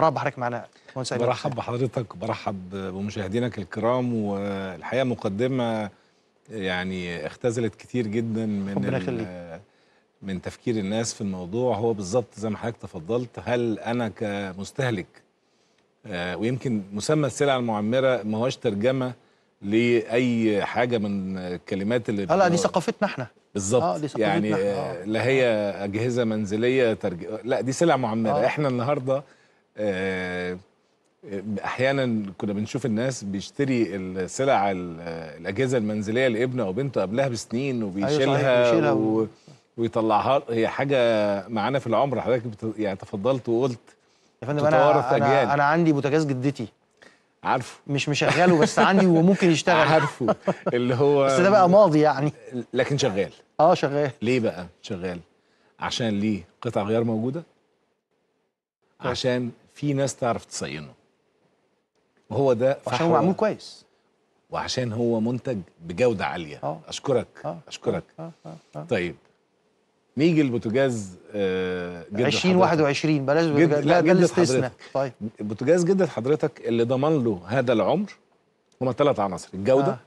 مرحبا بحضرتك معنا مرحب بحضرتك برحب بمشاهدينك الكرام والحقيقه مقدمه يعني اختزلت كتير جدا من من تفكير الناس في الموضوع هو بالظبط زي ما حضرتك تفضلت هل انا كمستهلك آه، ويمكن مسمى السلع المعمره ما هوش ترجمه لاي حاجه من الكلمات اللي لا دي ثقافتنا احنا بالظبط آه دي يعني اه. آه. لا هي اجهزه منزليه ترج... لا دي سلع معمره آه. احنا النهارده آه، آه، احيانا كنا بنشوف الناس بيشتري السلع آه، الاجهزه المنزليه لابنه او بنته قبلها بسنين أيوة وبيشيلها أيوة و... ويطلعها هي حاجه معانا في العمر حضرتك بت... يعني تفضلت وقلت يا فندم انا أجيال. انا عندي بوتاجاز جدتي عارفه مش مشغله بس عندي وممكن يشتغل عارفه اللي هو بس ده بقى ماضي يعني لكن شغال اه شغال ليه بقى شغال عشان ليه قطع غيار موجوده طيب. عشان في ناس تعرف تصينه وهو ده عشان هو معمول كويس وعشان هو منتج بجوده عاليه أوه. اشكرك أوه. اشكرك أوه. أوه. أوه. آه. طيب نيجي البوتاجاز جدة 2021 بلاش جد لا ده الاستثناء طيب بوتاجاز جدة حضرتك اللي ضمن له هذا العمر هما ثلاث عناصر الجوده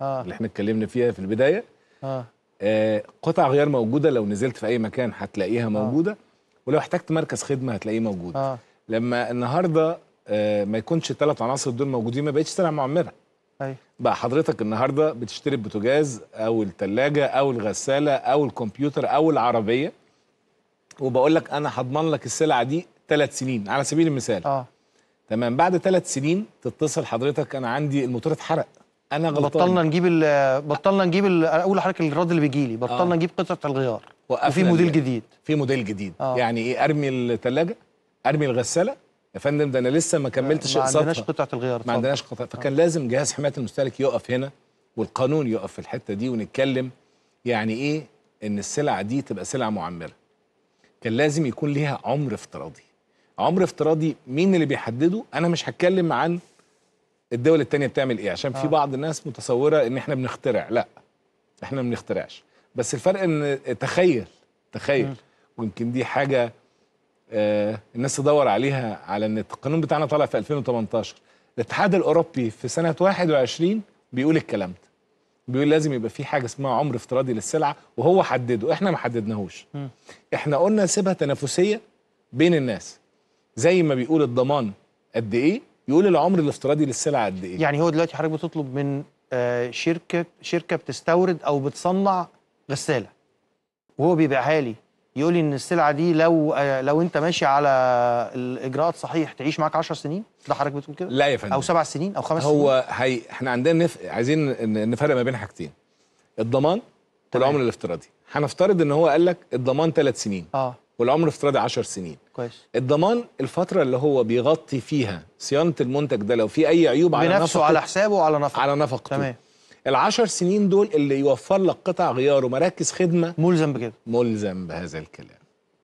آه. آه. اللي احنا اتكلمنا فيها في البدايه آه. آه قطع غيار موجوده لو نزلت في اي مكان هتلاقيها آه. موجوده آه. ولو احتجت مركز خدمه هتلاقيه موجود آه. لما النهارده آه، ما يكونش الثلاث عناصر دول موجودين ما بقتش سلع معمره ايوه بقى حضرتك النهارده بتشتري البوتاجاز او الثلاجه او الغساله او الكمبيوتر او العربيه وبقول لك انا هضمن لك السلعه دي ثلاث سنين على سبيل المثال اه تمام بعد ثلاث سنين تتصل حضرتك انا عندي الموتور اتحرق انا غلطان بطلنا نجيب بطلنا نجيب اقول لحضرتك الرد اللي بيجي لي بطلنا آه. نجيب قطعه الغيار وفي موديل جديد في موديل جديد آه. يعني ايه ارمي الثلاجه ارمي الغساله يا فندم ده انا لسه ما كملتش ما عندناش قطعه الغيار ما عندناش قطعه فكان آه. لازم جهاز حمايه المستهلك يقف هنا والقانون يقف في الحته دي ونتكلم يعني ايه ان السلعه دي تبقى سلعه معمره كان لازم يكون ليها عمر افتراضي عمر افتراضي مين اللي بيحدده انا مش هتكلم عن الدول الثانيه بتعمل ايه عشان آه. في بعض الناس متصوره ان احنا بنخترع لا احنا ما بنخترعش بس الفرق ان تخيل تخيل م. ويمكن دي حاجه آه، الناس تدور عليها على النت القانون بتاعنا طالع في 2018 الاتحاد الاوروبي في سنه 21 بيقول الكلام ده بيقول لازم يبقى في حاجه اسمها عمر افتراضي للسلعه وهو حدده احنا ما حددناهوش احنا قلنا سيبها تنافسيه بين الناس زي ما بيقول الضمان قد ايه يقول العمر الافتراضي للسلعه قد ايه يعني هو دلوقتي حضرتك بتطلب من آه، شركه شركه بتستورد او بتصنع غساله وهو بيبيعها لي يقول لي ان السلعه دي لو آه، لو انت ماشي على الاجراءات صحيح تعيش معاك 10 سنين ده حضرتك بتقول كده لا يا فندم او سبع سنين او خمس سنين هو احنا عندنا نف... عايزين نفرق ما بين حاجتين الضمان والعمر الافتراضي هنفترض ان هو قال لك الضمان ثلاث سنين اه والعمر الافتراضي 10 سنين كويس الضمان الفتره اللي هو بيغطي فيها صيانه المنتج ده لو في اي عيوب على نفسه على حسابه وعلى نفقه على نفقته تمام العشر سنين دول اللي يوفر لك قطع غيار ومراكز خدمه ملزم بكده ملزم بهذا الكلام